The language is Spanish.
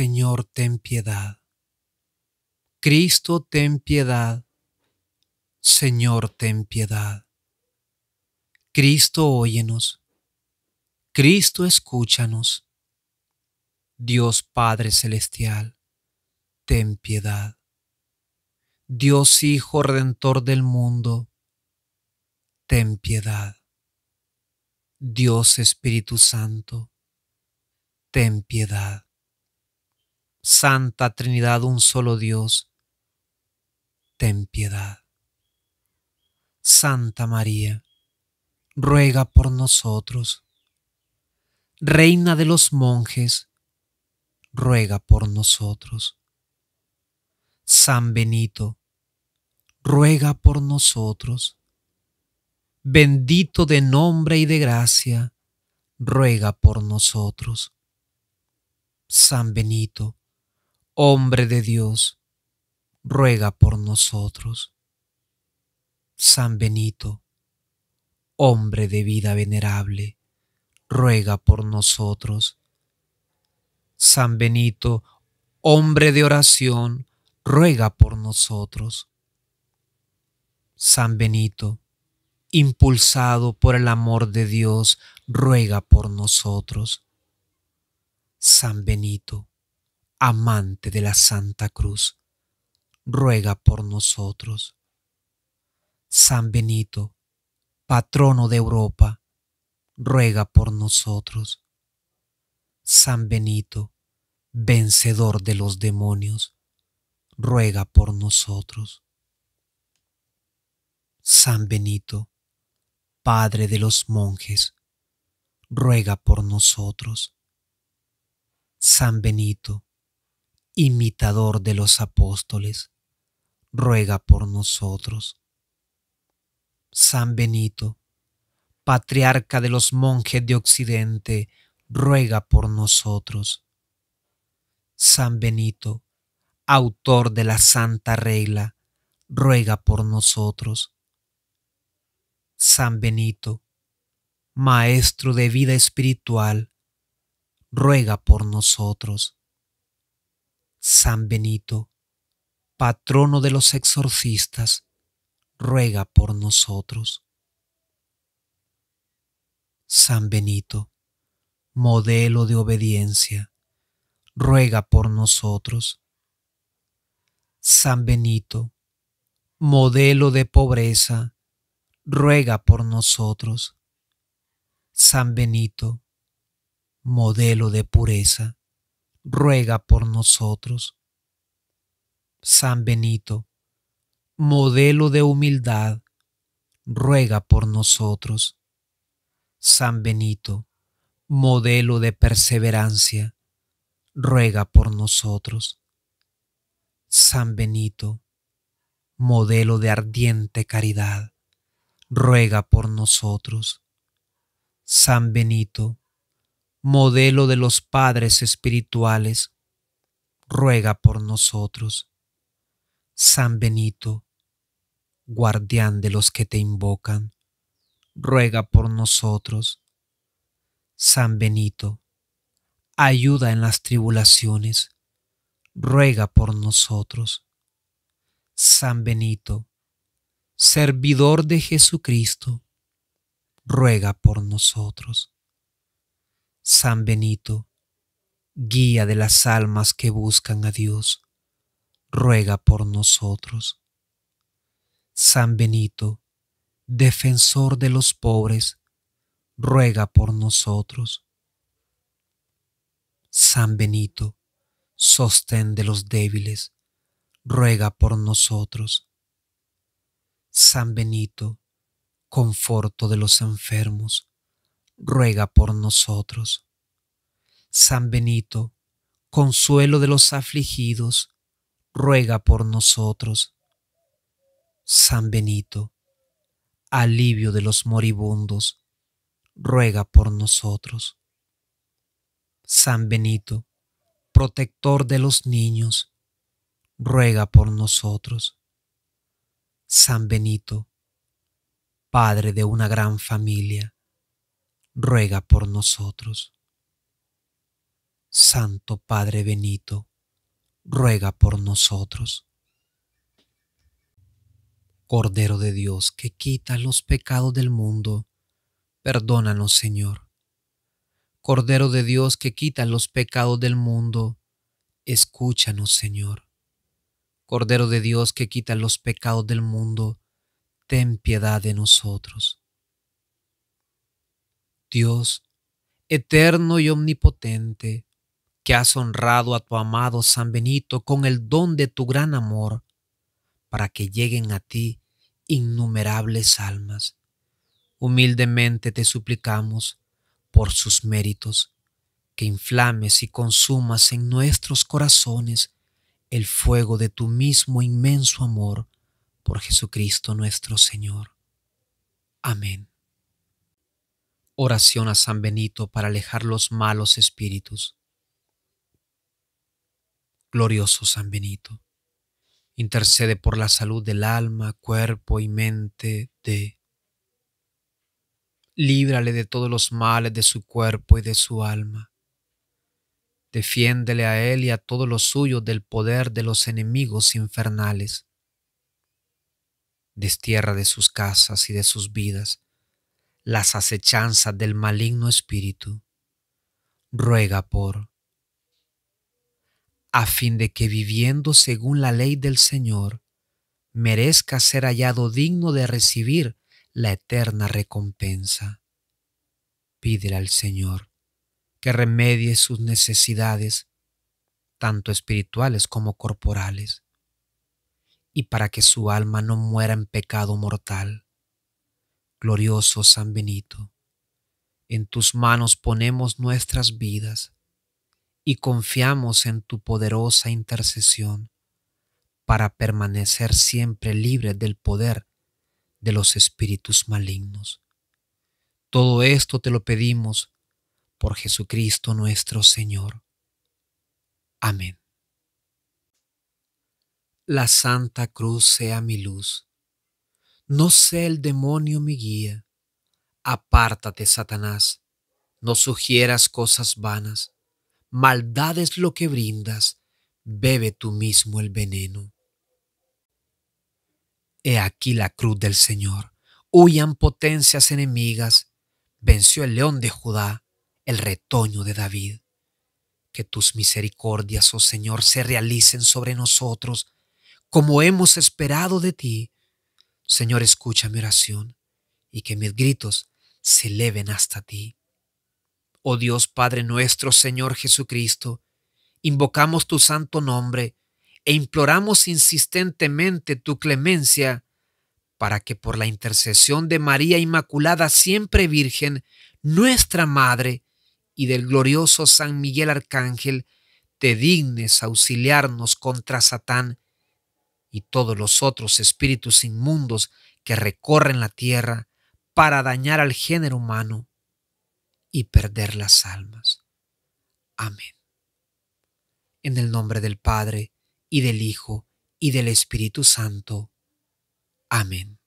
Señor, ten piedad. Cristo, ten piedad. Señor, ten piedad. Cristo, óyenos. Cristo, escúchanos. Dios Padre Celestial, ten piedad. Dios Hijo Redentor del mundo, ten piedad. Dios Espíritu Santo, ten piedad. Santa Trinidad, un solo Dios, ten piedad. Santa María, ruega por nosotros. Reina de los monjes, ruega por nosotros. San Benito, ruega por nosotros. Bendito de nombre y de gracia, ruega por nosotros. San Benito, Hombre de Dios, ruega por nosotros. San Benito, hombre de vida venerable, ruega por nosotros. San Benito, hombre de oración, ruega por nosotros. San Benito, impulsado por el amor de Dios, ruega por nosotros. San Benito, amante de la Santa Cruz, ruega por nosotros. San Benito, patrono de Europa, ruega por nosotros. San Benito, vencedor de los demonios, ruega por nosotros. San Benito, Padre de los monjes, ruega por nosotros. San Benito, imitador de los apóstoles, ruega por nosotros. San Benito, patriarca de los monjes de Occidente, ruega por nosotros. San Benito, autor de la Santa Regla, ruega por nosotros. San Benito, maestro de vida espiritual, ruega por nosotros. San Benito, patrono de los exorcistas, ruega por nosotros. San Benito, modelo de obediencia, ruega por nosotros. San Benito, modelo de pobreza, ruega por nosotros. San Benito, modelo de pureza, ruega por nosotros. San Benito, modelo de humildad, ruega por nosotros. San Benito, modelo de perseverancia, ruega por nosotros. San Benito, modelo de ardiente caridad, ruega por nosotros. San Benito, modelo de los padres espirituales, ruega por nosotros. San Benito, guardián de los que te invocan, ruega por nosotros. San Benito, ayuda en las tribulaciones, ruega por nosotros. San Benito, servidor de Jesucristo, ruega por nosotros. San Benito, guía de las almas que buscan a Dios, ruega por nosotros. San Benito, defensor de los pobres, ruega por nosotros. San Benito, sostén de los débiles, ruega por nosotros. San Benito, conforto de los enfermos, ruega por nosotros. San Benito, consuelo de los afligidos, ruega por nosotros. San Benito, alivio de los moribundos, ruega por nosotros. San Benito, protector de los niños, ruega por nosotros. San Benito, padre de una gran familia, ruega por nosotros. Santo Padre Benito, ruega por nosotros. Cordero de Dios que quita los pecados del mundo, perdónanos Señor. Cordero de Dios que quita los pecados del mundo, escúchanos Señor. Cordero de Dios que quita los pecados del mundo, ten piedad de nosotros. Dios, eterno y omnipotente, que has honrado a tu amado San Benito con el don de tu gran amor, para que lleguen a ti innumerables almas. Humildemente te suplicamos, por sus méritos, que inflames y consumas en nuestros corazones el fuego de tu mismo inmenso amor por Jesucristo nuestro Señor. Amén. Oración a San Benito para alejar los malos espíritus glorioso San Benito. Intercede por la salud del alma, cuerpo y mente de... Líbrale de todos los males de su cuerpo y de su alma. Defiéndele a él y a todos los suyos del poder de los enemigos infernales. Destierra de sus casas y de sus vidas las acechanzas del maligno espíritu. Ruega por a fin de que viviendo según la ley del Señor, merezca ser hallado digno de recibir la eterna recompensa. Pídele al Señor que remedie sus necesidades, tanto espirituales como corporales, y para que su alma no muera en pecado mortal. Glorioso San Benito, en tus manos ponemos nuestras vidas y confiamos en tu poderosa intercesión para permanecer siempre libre del poder de los espíritus malignos. Todo esto te lo pedimos por Jesucristo nuestro Señor. Amén. La Santa Cruz sea mi luz. No sea el demonio mi guía. Apártate, Satanás. No sugieras cosas vanas maldad es lo que brindas, bebe tú mismo el veneno. He aquí la cruz del Señor. Huyan potencias enemigas. Venció el león de Judá, el retoño de David. Que tus misericordias, oh Señor, se realicen sobre nosotros, como hemos esperado de ti. Señor, escucha mi oración y que mis gritos se eleven hasta ti. Oh Dios Padre nuestro Señor Jesucristo, invocamos tu santo nombre e imploramos insistentemente tu clemencia para que por la intercesión de María Inmaculada siempre Virgen, nuestra Madre, y del glorioso San Miguel Arcángel, te dignes auxiliarnos contra Satán y todos los otros espíritus inmundos que recorren la tierra para dañar al género humano y perder las almas. Amén. En el nombre del Padre, y del Hijo, y del Espíritu Santo. Amén.